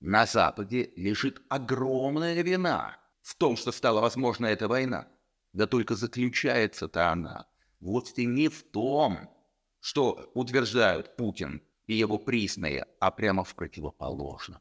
На Западе лежит огромная вина в том, что стала возможна эта война. Да только заключается-то она вовсе не в том, что утверждают Путин и его присные, а прямо в противоположном.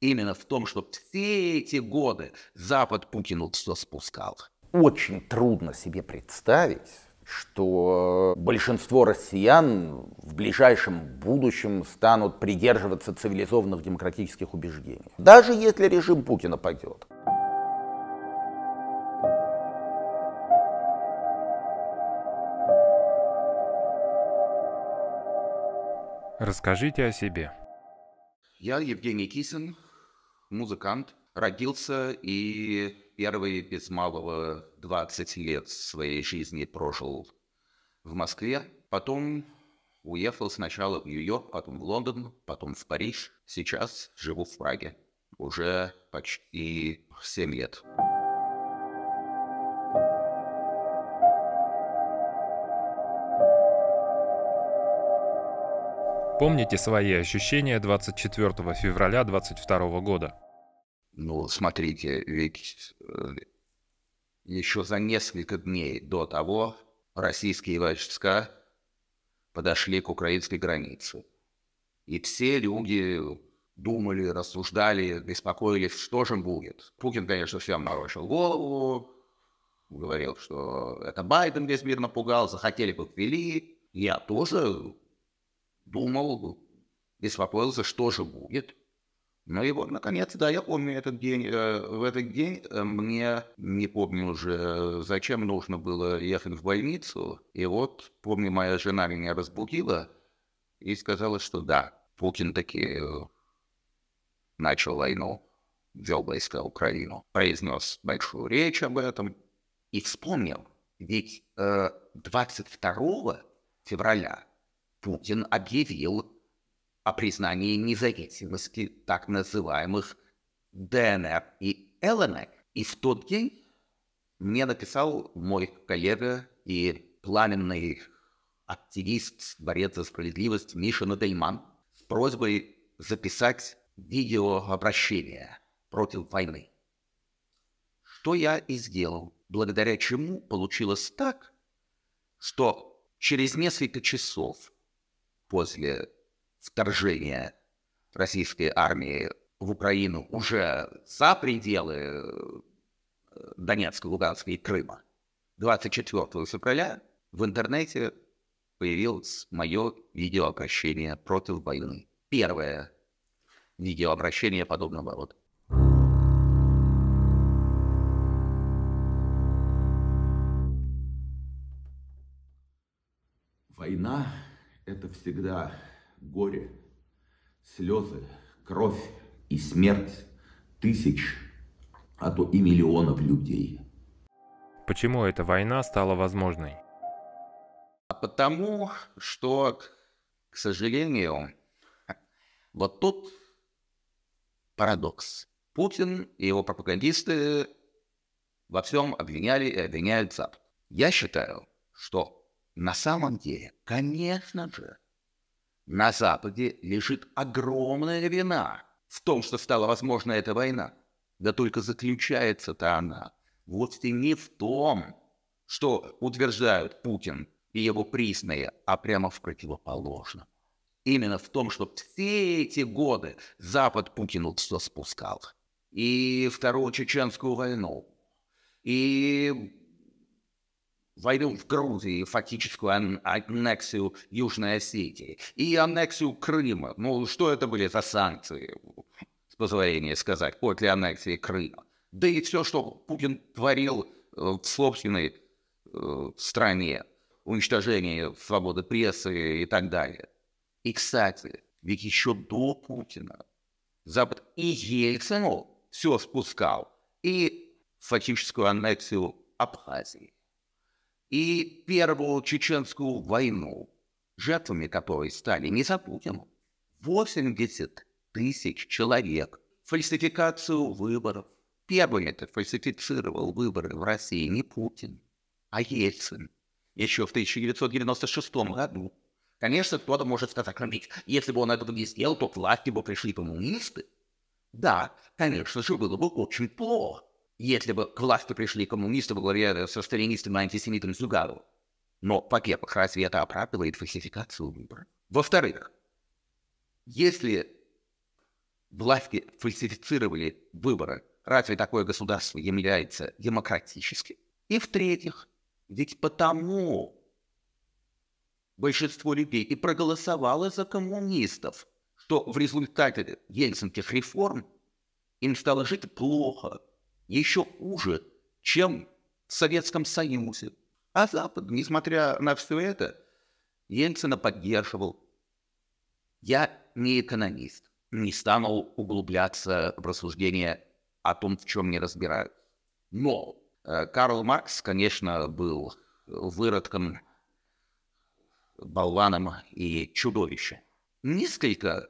Именно в том, что все эти годы Запад Путину все спускал. Очень трудно себе представить, что э, большинство россиян в ближайшем будущем станут придерживаться цивилизованных демократических убеждений. Даже если режим Путина падет. Расскажите о себе. Я Евгений Кисин, музыкант. Родился и первые без малого 20 лет своей жизни прожил в Москве, потом уехал сначала в Нью-Йорк, потом в Лондон, потом в Париж, сейчас живу в Праге уже почти 7 лет. Помните свои ощущения 24 февраля 2022 года. Ну, смотрите, ведь э, еще за несколько дней до того российские войска подошли к украинской границе. И все люди думали, рассуждали, беспокоились, что же будет. Путин, конечно, всем морочил голову, говорил, что это Байден весь мир напугал, захотели бы ввели. Я тоже думал, беспокоился, что же будет. Ну и вот, наконец, да, я помню этот день. Э, в этот день э, мне, не помню уже, э, зачем нужно было ехать в больницу. И вот, помню, моя жена меня разбудила и сказала, что да, Путин таки начал войну, вел войска в Украину. Произнес большую речь об этом и вспомнил. Ведь э, 22 февраля Путин объявил о признании независимости так называемых ДНР и ЛНР. И в тот день мне написал мой коллега и пламенный активист, борец за справедливость Миша Надельман с просьбой записать видео видеообращение против войны. Что я и сделал, благодаря чему получилось так, что через несколько часов после вторжение российской армии в Украину уже за пределы э, Донецка, Луганска и Крыма, 24 февраля в интернете появилось мое видеообращение против войны. Первое видеообращение подобного рода. Война – это всегда горе, слезы, кровь и смерть тысяч, а то и миллионов людей. Почему эта война стала возможной? А Потому что, к сожалению, вот тут парадокс. Путин и его пропагандисты во всем обвиняли и обвиняют Запад. Я считаю, что на самом деле, конечно же, на Западе лежит огромная вина в том, что стала возможна эта война. Да только заключается-то она Вот и не в том, что утверждают Путин и его присные, а прямо в противоположном. Именно в том, что все эти годы Запад Путину все спускал. И Вторую Чеченскую войну, и войну в Грузии, фактическую аннексию Южной Осетии и аннексию Крыма. Ну, что это были за санкции, с позволения сказать, после аннексии Крыма? Да и все, что Путин творил э, в собственной э, стране, уничтожение свободы прессы и так далее. И, кстати, ведь еще до Путина Запад и Ельцину все спускал, и фактическую аннексию Абхазии и Первую Чеченскую войну, жертвами которой стали не забудем Путина, 80 тысяч человек, фальсификацию выборов. первый это фальсифицировал выборы в России не Путин, а Ельцин еще в 1996 году. Конечно, кто-то может сказать, ведь если бы он этого не сделал, то к власти бы пришли коммунисты. Да, конечно же, было бы очень плохо если бы к власти пришли коммунисты во главе э, со сталинистом и антисемитом Зугаровым. Но, во-первых, разве это оправдывает фальсификацию выборов? Во-вторых, если власти фальсифицировали выборы, разве такое государство является демократическим? И в-третьих, ведь потому большинство людей и проголосовало за коммунистов, что в результате ельцинских реформ им стало жить плохо, еще хуже, чем в Советском Союзе. А Запад, несмотря на все это, Ельцина поддерживал. Я не экономист, не стану углубляться в рассуждения о том, в чем не разбирают. Но э, Карл Маркс, конечно, был выродком, болваном и чудовищем. Несколько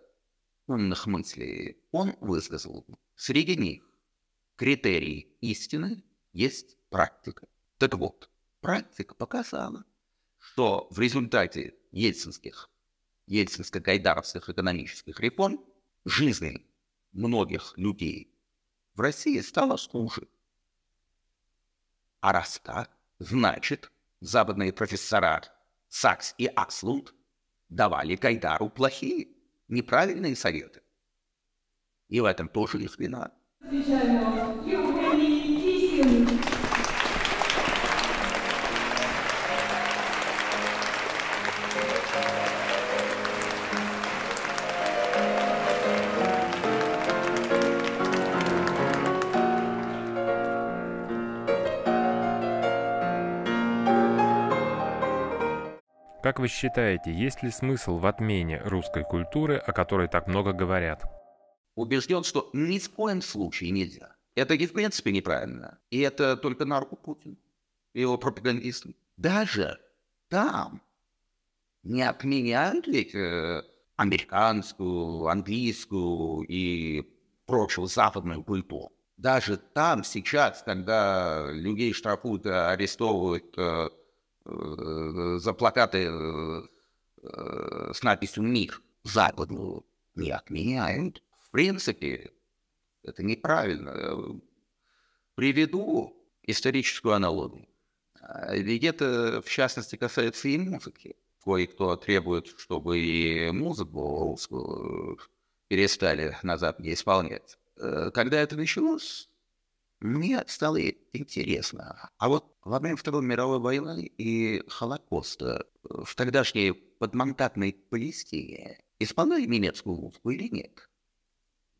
умных мыслей он высказал. Среди них критерий истины есть практика. Так вот, практика показала, что в результате ельцинских, ельцинско-гайдаровских экономических реформ жизнь многих людей в России стала хуже. А раз так, значит, западные профессора Сакс и Акслунд давали Гайдару плохие, неправильные советы. И в этом тоже их вина. Отвечаю Как вы считаете, есть ли смысл в отмене русской культуры, о которой так много говорят? Убежден, что ни в коем случае нельзя. Это и в принципе неправильно. И это только на руку Путин и его пропагандистам. Даже там не отменяют ведь э, американскую, английскую и прочую западную культуру. Даже там сейчас, когда людей штрафуют, арестовывают э, Э, за плакаты э, с надписью «Мир» Западную не отменяют. В принципе, это неправильно. Приведу историческую аналогию. А ведь это, в частности, касается и музыки. Кое-кто требует, чтобы и музыку перестали на Западе исполнять. Э, когда это началось, мне стало интересно. А вот во время Второй мировой войны и Холокоста э, в тогдашней подмонтатной Палестине исполняли немецкую музыку или нет?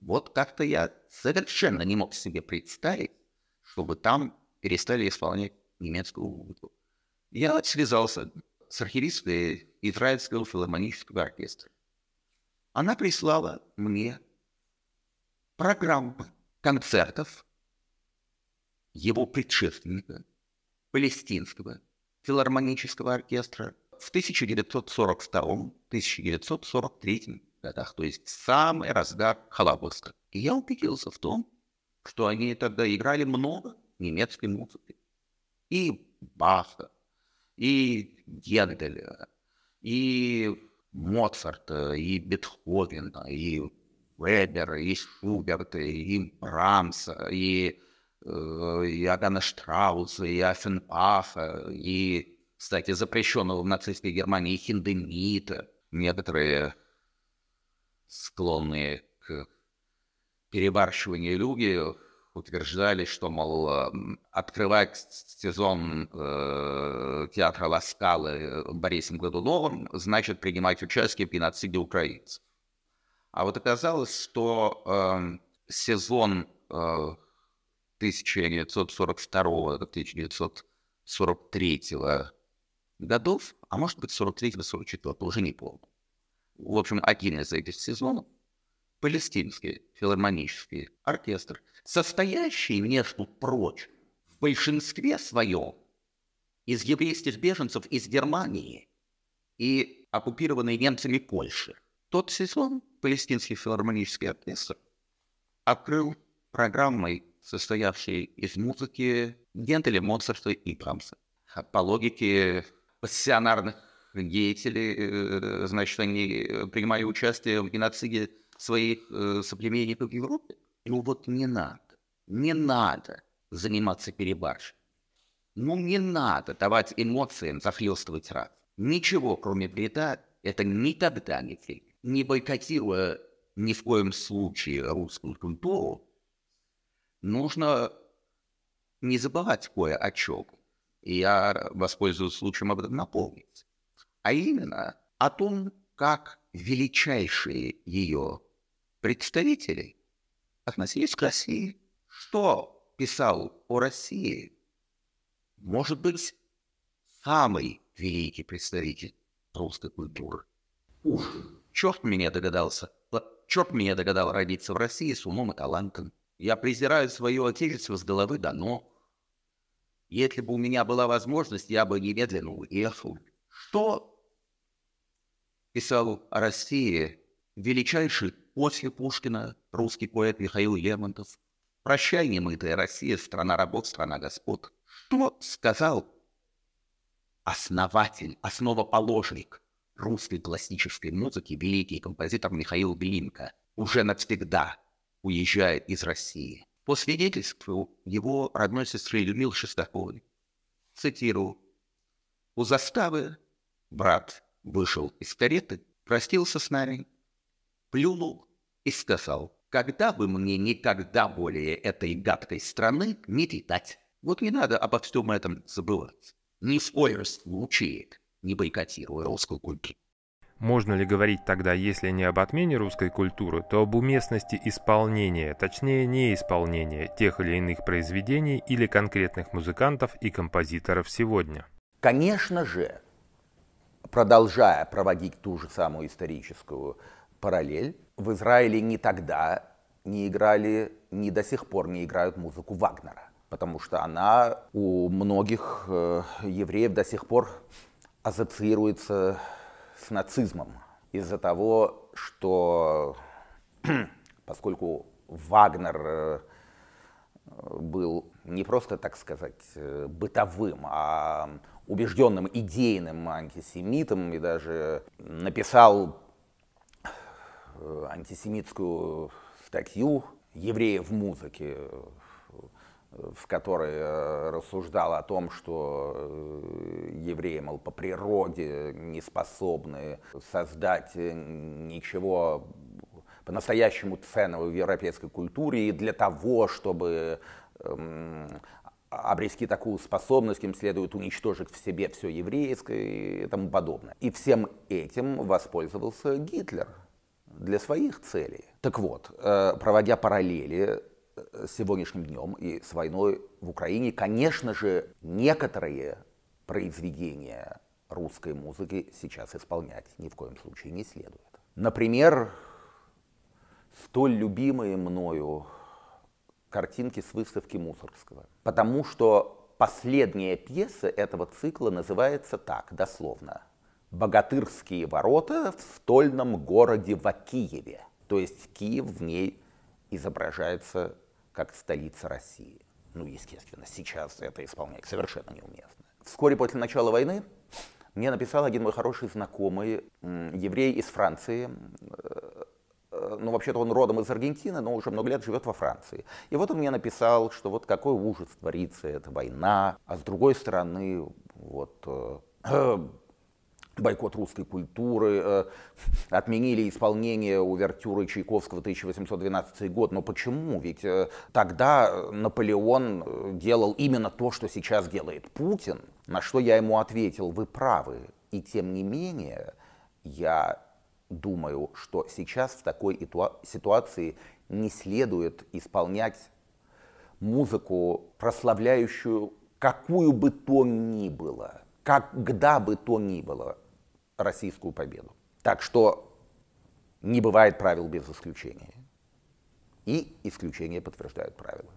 Вот как-то я совершенно не мог себе представить, чтобы там перестали исполнять немецкую музыку. Я связался с архивисткой Израильского филармонического оркестра. Она прислала мне программу концертов его предшественника, палестинского филармонического оркестра в 1942-1943 годах, то есть в самый разгар Халабовска. И я убедился в том, что они тогда играли много немецкой музыки. И Баха, и Генделя, и Моцарта, и Бетховена, и Вебера, и Шуберта, и Рамса, и Э, Иоганна Штрауса, и Афенпаха, и, кстати, запрещенного в нацистской Германии Хиндемита. Некоторые склонные к перебарщиванию люди утверждали, что, мол, э, открывать сезон э, театра Ласкалы Борисом Годуновым значит принимать участие в геноциде украинцев. А вот оказалось, что э, сезон э, 1942-1943 годов, а может быть 43-44, уже не помню. В общем, один из этих сезонов Палестинский филармонический оркестр, состоящий, между прочим, в большинстве своем из еврейских беженцев из Германии и оккупированной немцами Польши. Тот сезон Палестинский филармонический оркестр открыл программой состоявший из музыки, Генделя, Моцарта и Брамса. А по логике пассионарных деятелей, э, значит, они принимали участие в геноциде своих э, соплеменников в Европе. Ну вот не надо, не надо заниматься перебарщиком. Ну не надо давать эмоциям захлестывать раз. Ничего, кроме вреда, это никогда не цель. Не бойкотируя ни в коем случае русскую культуру, нужно не забывать кое о чем. И я воспользуюсь случаем об этом напомнить. А именно о том, как величайшие ее представители относились к России. Что писал о России, может быть, самый великий представитель русской культуры. Пушкин. Черт меня догадался. Черт меня догадал родиться в России с умом и талантом. Я презираю свое отечество с головы до ног. Если бы у меня была возможность, я бы немедленно уехал. Что писал о России величайший после Пушкина русский поэт Михаил Лермонтов? Прощай, немытая Россия, страна рабов, страна господ. Что сказал основатель, основоположник русской классической музыки, великий композитор Михаил Глинка уже навсегда – уезжает из России. По свидетельству его родной сестры Людмилы Шестаковой, цитирую, «У заставы брат вышел из кареты, простился с нами, плюнул и сказал, когда бы мне никогда более этой гадкой страны не летать. Вот не надо обо всем этом забывать. Ни в коем случае не бойкотируя русскую культуру. Можно ли говорить тогда, если не об отмене русской культуры, то об уместности исполнения, точнее неисполнения тех или иных произведений или конкретных музыкантов и композиторов сегодня? Конечно же, продолжая проводить ту же самую историческую параллель, в Израиле не тогда не играли, не до сих пор не играют музыку Вагнера, потому что она у многих э, евреев до сих пор ассоциируется с нацизмом из-за того, что поскольку Вагнер э, был не просто, так сказать, э, бытовым, а убежденным идейным антисемитом и даже написал э, антисемитскую статью «Евреи в музыке», в которой э, рассуждал о том, что э, евреи, мол, по природе не способны создать э, ничего по-настоящему ценного в европейской культуре, и для того, чтобы эм, обрести такую способность, им следует уничтожить в себе все еврейское и тому подобное. И всем этим воспользовался Гитлер для своих целей. Так вот, проводя параллели Э, с сегодняшним днем и с войной в Украине, конечно же, некоторые произведения русской музыки сейчас исполнять ни в коем случае не следует. Например, столь любимые мною картинки с выставки Мусоргского. Потому что последняя пьеса этого цикла называется так, дословно. «Богатырские ворота в стольном городе в Киеве", То есть Киев в ней изображается как столица России. Ну, естественно, сейчас это исполнять совершенно неуместно. Вскоре после начала войны мне написал один мой хороший знакомый, еврей из Франции, э, э, ну, вообще-то он родом из Аргентины, но уже много лет живет во Франции. И вот он мне написал, что вот какой ужас творится, эта война, а с другой стороны, вот э, бойкот русской культуры, э, отменили исполнение увертюры Чайковского 1812 год. Но почему? Ведь э, тогда э, Наполеон делал именно то, что сейчас делает Путин, на что я ему ответил, вы правы. И тем не менее, я думаю, что сейчас в такой ситуации не следует исполнять музыку, прославляющую какую бы то ни было, когда бы то ни было, российскую победу. Так что не бывает правил без исключения. И исключения подтверждают правила.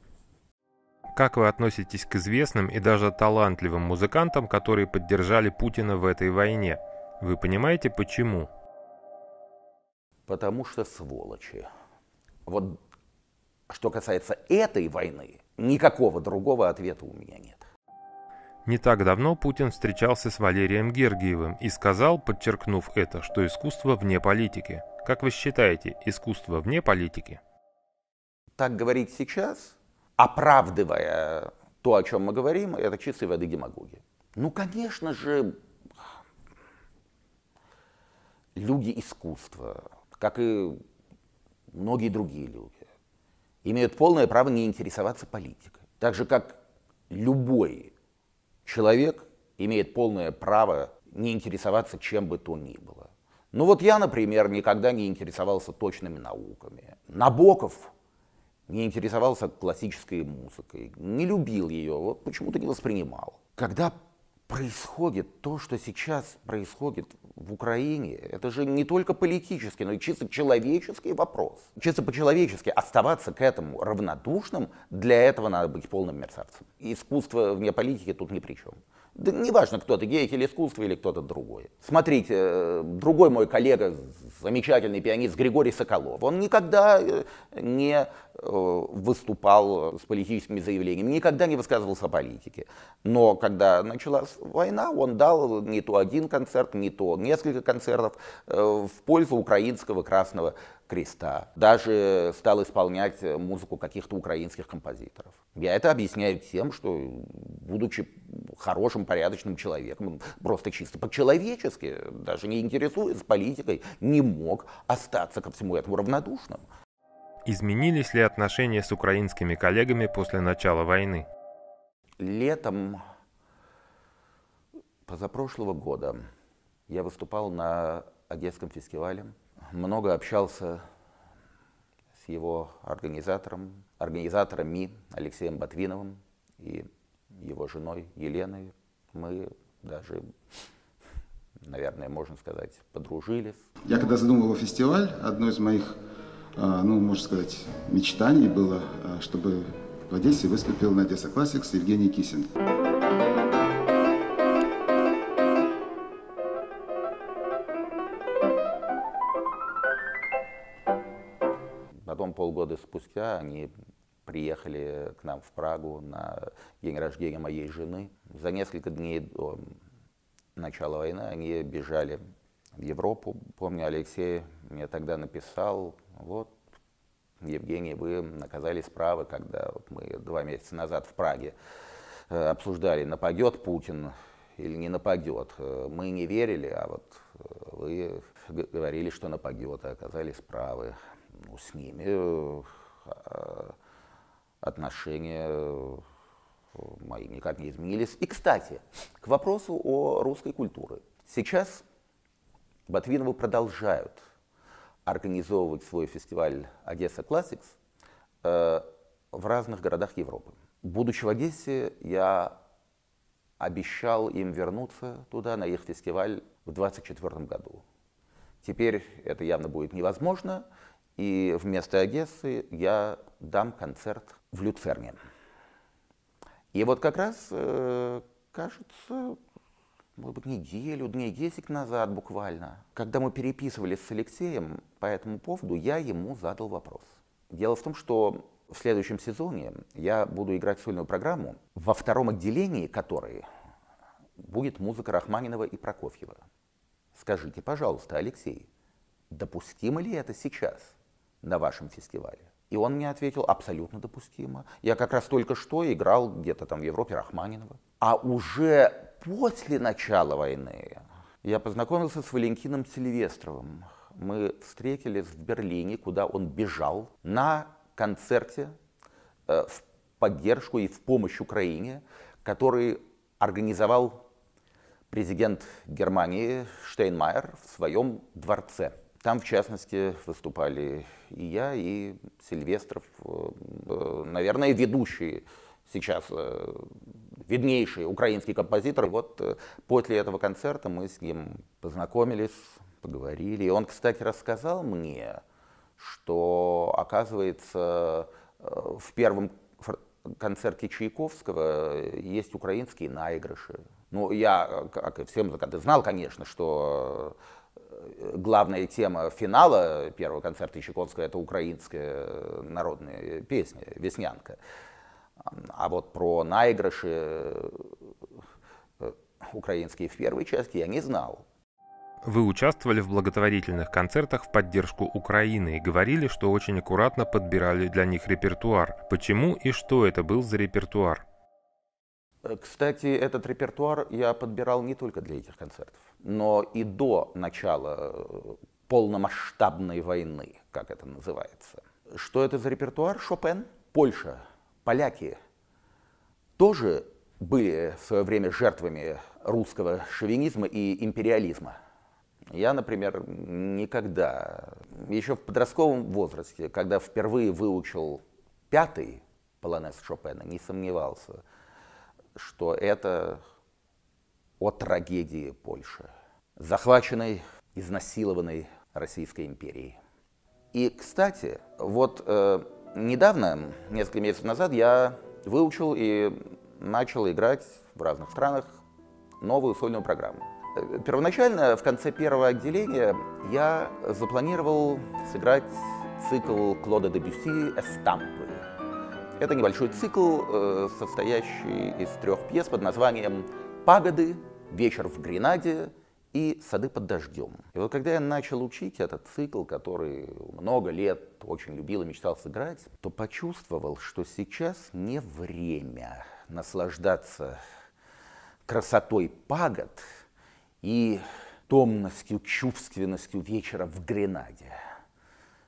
Как вы относитесь к известным и даже талантливым музыкантам, которые поддержали Путина в этой войне? Вы понимаете, почему? Потому что сволочи. Вот что касается этой войны, никакого другого ответа у меня нет. Не так давно Путин встречался с Валерием Гергиевым и сказал, подчеркнув это, что искусство вне политики. Как вы считаете, искусство вне политики? Так говорить сейчас, оправдывая то, о чем мы говорим, это чистой воды демагогия. Ну, конечно же, люди искусства, как и многие другие люди, имеют полное право не интересоваться политикой. Так же, как любой человек имеет полное право не интересоваться чем бы то ни было. Ну вот я, например, никогда не интересовался точными науками. Набоков не интересовался классической музыкой, не любил ее, вот почему-то не воспринимал. Когда происходит то, что сейчас происходит в Украине, это же не только политический, но и чисто человеческий вопрос. Чисто по-человечески оставаться к этому равнодушным, для этого надо быть полным мерзавцем. Искусство вне политики тут ни при чем. Да неважно, кто ты, деятель искусства или кто-то другой. Смотрите, э, другой мой коллега, замечательный пианист Григорий Соколов, он никогда э, не э, выступал с политическими заявлениями, никогда не высказывался о политике. Но когда началась война, он дал не то один концерт, не то несколько концертов в пользу украинского Красного Креста. Даже стал исполнять музыку каких-то украинских композиторов. Я это объясняю тем, что, будучи хорошим, порядочным человеком, просто чисто по-человечески, даже не интересуясь политикой, не мог остаться ко всему этому равнодушным. Изменились ли отношения с украинскими коллегами после начала войны? Летом позапрошлого года я выступал на Одесском фестивале, много общался с его организатором, организаторами Алексеем Ботвиновым и его женой Еленой мы даже, наверное, можно сказать, подружились. Я когда задумывал фестиваль, одно из моих, а, ну, можно сказать, мечтаний было, а, чтобы в Одессе выступил на Одесса Классикс Евгений Кисин. Потом полгода спустя они приехали к нам в Прагу на день рождения моей жены. За несколько дней до начала войны они бежали в Европу. Помню, Алексей мне тогда написал, вот, Евгений, вы оказались правы, когда вот мы два месяца назад в Праге э, обсуждали, нападет Путин или не нападет. Э, мы не верили, а вот э, вы говорили, что нападет, и а оказались правы. Ну, с ними а отношения э, мои никак не изменились. И, кстати, к вопросу о русской культуре. Сейчас Ботвиновы продолжают организовывать свой фестиваль «Одесса Классикс» э, в разных городах Европы. Будучи в Одессе, я обещал им вернуться туда, на их фестиваль в 2024 году. Теперь это явно будет невозможно, и вместо Одессы я дам концерт в Люцерне. И вот как раз, э, кажется, может быть, неделю, дней 10 назад буквально, когда мы переписывались с Алексеем по этому поводу, я ему задал вопрос. Дело в том, что в следующем сезоне я буду играть сольную программу, во втором отделении которой будет музыка Рахманинова и Прокофьева. Скажите, пожалуйста, Алексей, допустимо ли это сейчас на вашем фестивале? И он мне ответил, абсолютно допустимо. Я как раз только что играл где-то там в Европе Рахманинова. А уже после начала войны я познакомился с Валентином Сильвестровым. Мы встретились в Берлине, куда он бежал на концерте э, в поддержку и в помощь Украине, который организовал президент Германии Штейнмайер в своем дворце. Там, в частности, выступали и я, и Сильвестров, э, э, наверное, ведущие сейчас э, виднейший украинский композитор. Вот после этого концерта мы с ним познакомились, поговорили. И он, кстати, рассказал мне, что, оказывается, в первом концерте Чайковского есть украинские наигрыши. Ну, я, как и всем, знал, конечно, что главная тема финала первого концерта Чайковского — это украинская народная песня «Веснянка». А вот про наигрыши э, украинские в первой части я не знал. Вы участвовали в благотворительных концертах в поддержку Украины и говорили, что очень аккуратно подбирали для них репертуар. Почему и что это был за репертуар? Э, кстати, этот репертуар я подбирал не только для этих концертов но и до начала э, полномасштабной войны, как это называется. Что это за репертуар? Шопен, Польша, поляки тоже были в свое время жертвами русского шовинизма и империализма. Я, например, никогда, еще в подростковом возрасте, когда впервые выучил пятый полонез Шопена, не сомневался, что это о трагедии Польши, захваченной, изнасилованной Российской империей. И, кстати, вот э, недавно, несколько месяцев назад, я выучил и начал играть в разных странах новую сольную программу. Первоначально, в конце первого отделения, я запланировал сыграть цикл Клода Дебюси «Эстампы». Это небольшой цикл, э, состоящий из трех пьес под названием «Пагоды», вечер в Гренаде и сады под дождем. И вот когда я начал учить этот цикл, который много лет очень любил и мечтал сыграть, то почувствовал, что сейчас не время наслаждаться красотой пагод и томностью, чувственностью вечера в Гренаде,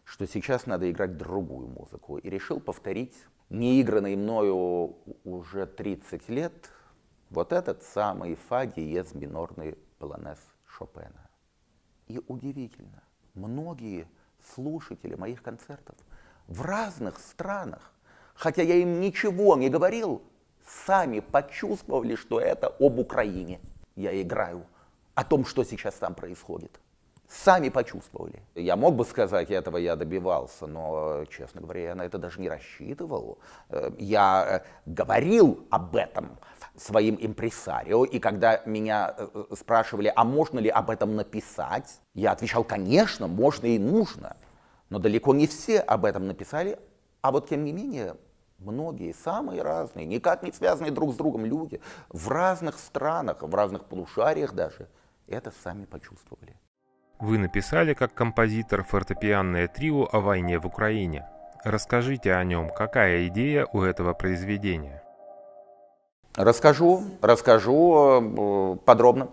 что сейчас надо играть другую музыку. И решил повторить неигранный мною уже 30 лет – вот этот самый фа диез минорный полонез Шопена. И удивительно, многие слушатели моих концертов в разных странах, хотя я им ничего не говорил, сами почувствовали, что это об Украине я играю, о том, что сейчас там происходит. Сами почувствовали. Я мог бы сказать, этого я добивался, но, честно говоря, я на это даже не рассчитывал. Э, я э, говорил об этом своим импресарио, и когда меня э, э, спрашивали, а можно ли об этом написать, я отвечал, конечно, можно и нужно. Но далеко не все об этом написали, а вот тем не менее многие, самые разные, никак не связанные друг с другом люди, в разных странах, в разных полушариях даже, это сами почувствовали. Вы написали как композитор фортепианное трио о войне в Украине. Расскажите о нем, какая идея у этого произведения? Расскажу, расскажу э, подробно.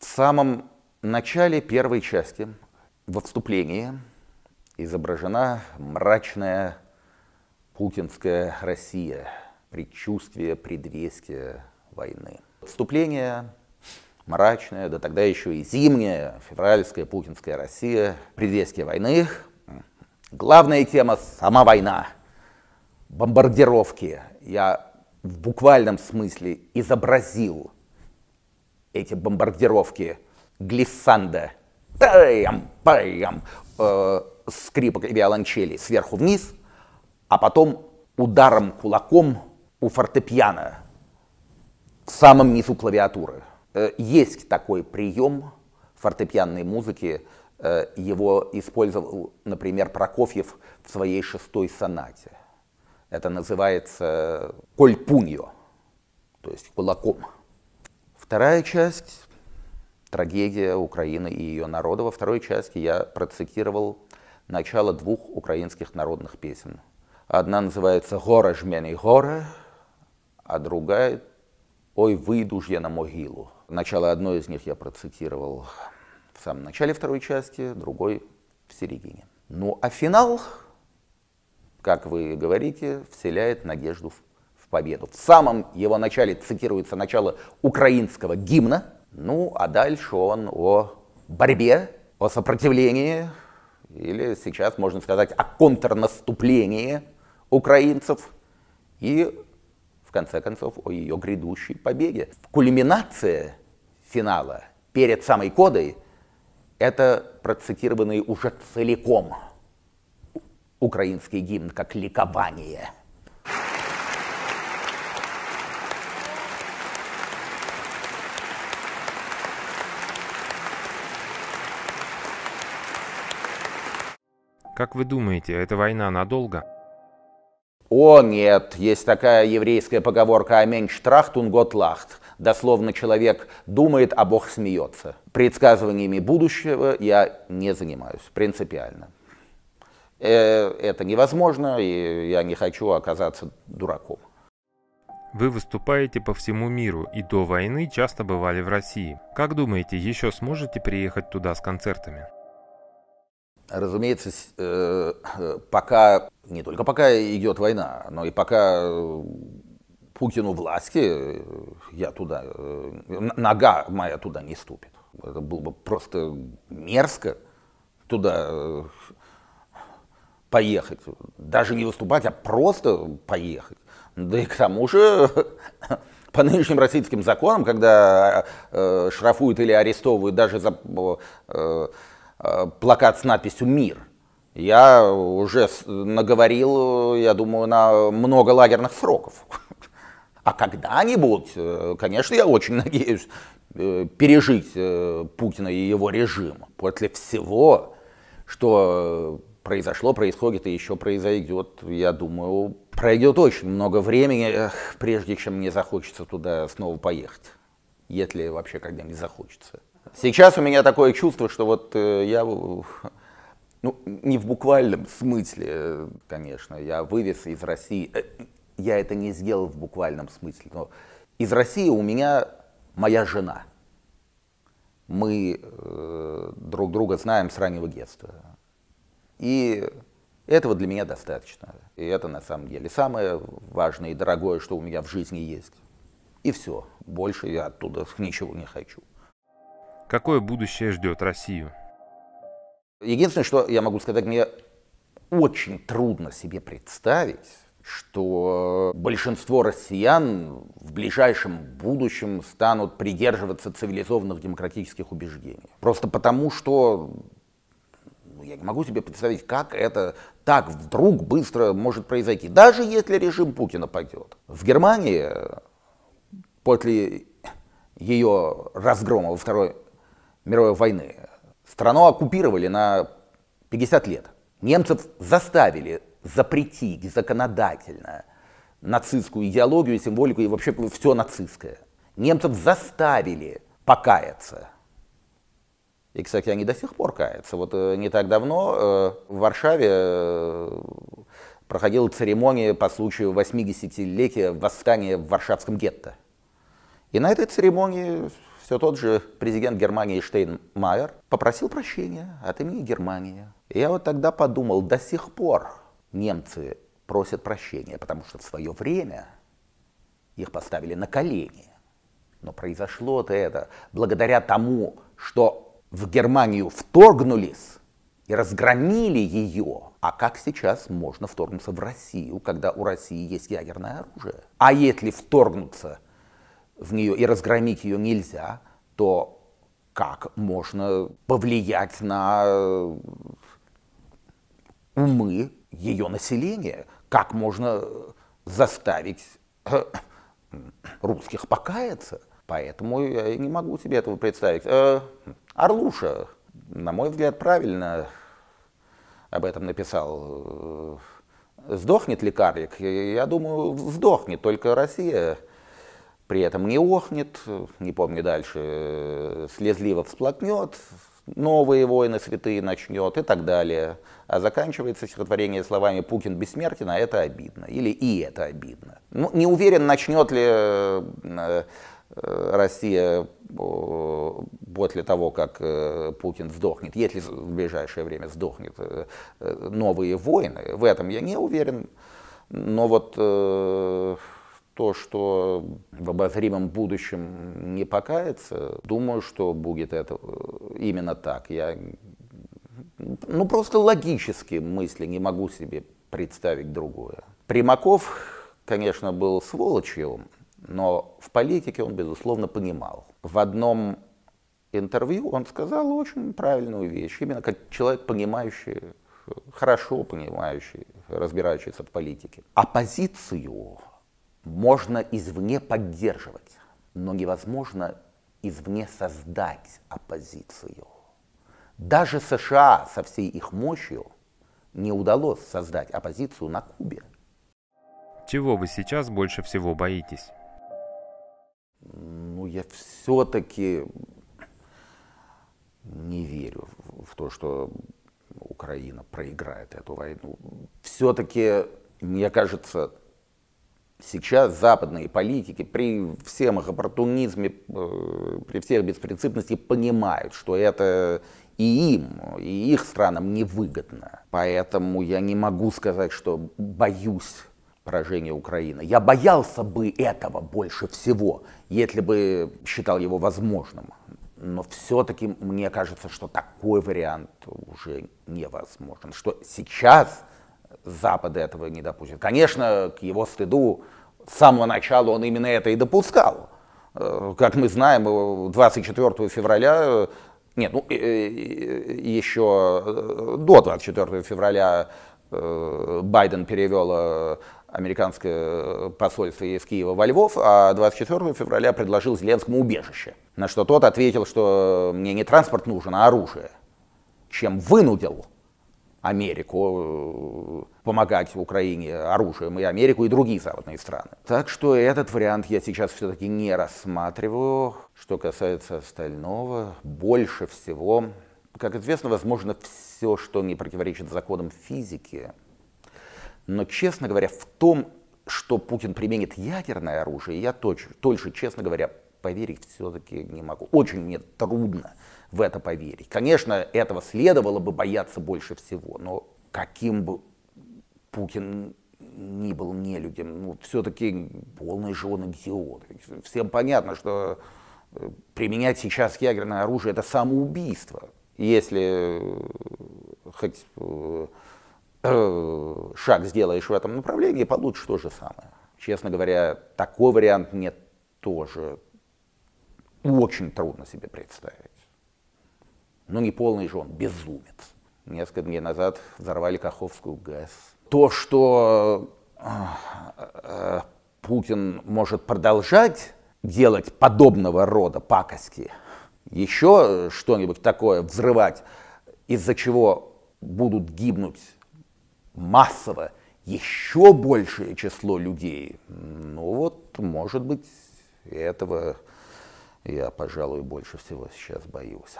В самом начале первой части, во вступлении, изображена мрачная путинская Россия, предчувствие, предвестие войны. Вступление мрачное, да тогда еще и зимняя, февральская, путинская Россия, предвестие войны. Главная тема – сама война, бомбардировки. Я в буквальном смысле изобразил эти бомбардировки глиссанда, пэм, пэм, э, скрипок и виолончели сверху вниз, а потом ударом кулаком у фортепиано в самом низу клавиатуры. Э, есть такой прием фортепианной музыки, э, его использовал, например, Прокофьев в своей шестой сонате. Это называется кольпуньо, то есть кулаком. Вторая часть – трагедия Украины и ее народа. Во второй части я процитировал начало двух украинских народных песен. Одна называется «Гора жмени гора», а другая «Ой, выйду ж я на могилу». Начало одной из них я процитировал в самом начале второй части, другой в середине. Ну а финал как вы говорите, вселяет надежду в победу. В самом его начале цитируется начало украинского гимна, ну а дальше он о борьбе, о сопротивлении, или сейчас можно сказать о контрнаступлении украинцев и в конце концов о ее грядущей победе. Кульминация финала перед самой кодой это процитированный уже целиком украинский гимн как ликование. Как вы думаете, эта война надолго? О нет, есть такая еврейская поговорка «Амен штрахт он гот лахт». Дословно человек думает, а Бог смеется. Предсказываниями будущего я не занимаюсь, принципиально. Э, это невозможно, и я не хочу оказаться дураком. Вы выступаете по всему миру и до войны часто бывали в России. Как думаете, еще сможете приехать туда с концертами? Разумеется, э, пока, не только пока идет война, но и пока э, Путину власти, я туда, нога моя туда не ступит. Это было бы просто мерзко туда поехать. Даже не выступать, а просто поехать. Да и к тому же, по нынешним российским законам, когда э, штрафуют или арестовывают даже за э, э, плакат с надписью «Мир», я уже наговорил, я думаю, на много лагерных сроков. А когда-нибудь, э, конечно, я очень надеюсь, э, пережить э, Путина и его режим после всего, что произошло, происходит и еще произойдет, я думаю, пройдет очень много времени, прежде чем мне захочется туда снова поехать, если вообще когда-нибудь захочется. Сейчас у меня такое чувство, что вот э, я, ну, не в буквальном смысле, э, конечно, я вывез из России, э, я это не сделал в буквальном смысле, но из России у меня моя жена. Мы э, друг друга знаем с раннего детства. И этого для меня достаточно. И это на самом деле самое важное и дорогое, что у меня в жизни есть. И все. Больше я оттуда ничего не хочу. Какое будущее ждет Россию? Единственное, что я могу сказать, мне очень трудно себе представить, что большинство россиян в ближайшем будущем станут придерживаться цивилизованных демократических убеждений. Просто потому, что ну, я не могу себе представить, как это так вдруг быстро может произойти, даже если режим Путина пойдет. В Германии э, после ее разгрома во Второй мировой войны страну оккупировали на 50 лет. Немцев заставили запретить законодательно нацистскую идеологию, символику и вообще все нацистское. Немцев заставили покаяться. И, кстати, они до сих пор каются. Вот э, не так давно э, в Варшаве э, проходила церемония по случаю 80-летия восстания в Варшавском гетто. И на этой церемонии все тот же президент Германии Штейнмайер попросил прощения от имени Германии. И я вот тогда подумал, до сих пор немцы просят прощения, потому что в свое время их поставили на колени. Но произошло-то это благодаря тому, что в Германию вторгнулись и разгромили ее. А как сейчас можно вторгнуться в Россию, когда у России есть ядерное оружие? А если вторгнуться в нее и разгромить ее нельзя, то как можно повлиять на э, умы ее населения? Как можно заставить э, русских покаяться? Поэтому я не могу себе этого представить. Э, Орлуша, на мой взгляд, правильно об этом написал. Сдохнет ли карлик? Я думаю, сдохнет, только Россия при этом не охнет, не помню дальше, слезливо всплакнет, новые войны святые начнет и так далее. А заканчивается стихотворение словами «Пукин бессмертен, а это обидно» или «и это обидно». Ну, не уверен, начнет ли э, Э, Россия после того, как э, Путин сдохнет, если в ближайшее время сдохнет э, новые войны, в этом я не уверен, но вот то, что в обозримом будущем не покается, думаю, что будет это именно так. Я ну, просто логически мысли не могу себе представить другое. Примаков, конечно, был сволочью, но в политике он, безусловно, понимал. В одном интервью он сказал очень правильную вещь, именно как человек, понимающий, хорошо понимающий, разбирающийся в политике. Оппозицию можно извне поддерживать, но невозможно извне создать оппозицию. Даже США со всей их мощью не удалось создать оппозицию на Кубе. Чего вы сейчас больше всего боитесь? ну, я все-таки не верю в то, что Украина проиграет эту войну. Все-таки, мне кажется, сейчас западные политики при всем их оппортунизме, э, при всех беспринципности понимают, что это и им, и их странам невыгодно. Поэтому я не могу сказать, что боюсь поражение Украины. Я боялся бы этого больше всего, если бы считал его возможным. Но все-таки мне кажется, что такой вариант уже невозможен, что сейчас Запад этого не допустит. Конечно, к его стыду с самого начала он именно это и допускал. Э, как мы знаем, 24 февраля э, нет, ну, э, еще до 24 февраля Байден перевел американское э, посольство из Киева во Львов, а 24 февраля предложил Зеленскому убежище. На что тот ответил, что мне не транспорт нужен, а оружие. Чем вынудил Америку э, помогать Украине оружием, и Америку, и другие западные страны. Так что этот вариант я сейчас все-таки не рассматриваю. Что касается остального, больше всего, как известно, возможно все, что не противоречит законам физики, но, честно говоря, в том, что Путин применит ядерное оружие, я точно, точно честно говоря, поверить все-таки не могу. Очень мне трудно в это поверить. Конечно, этого следовало бы бояться больше всего, но каким бы Путин ни был нелюдем, ну, все-таки полный же он идиот. Всем понятно, что э, применять сейчас ядерное оружие – это самоубийство. Если э, хоть э, шаг сделаешь в этом направлении, получишь то же самое. Честно говоря, такой вариант мне тоже очень трудно себе представить. Ну, не полный же он, безумец. Несколько дней назад взорвали Каховскую ГЭС. То, что э, э, Путин может продолжать делать подобного рода пакости, еще что-нибудь такое взрывать, из-за чего будут гибнуть массово еще большее число людей. Ну вот, может быть, этого я, пожалуй, больше всего сейчас боюсь.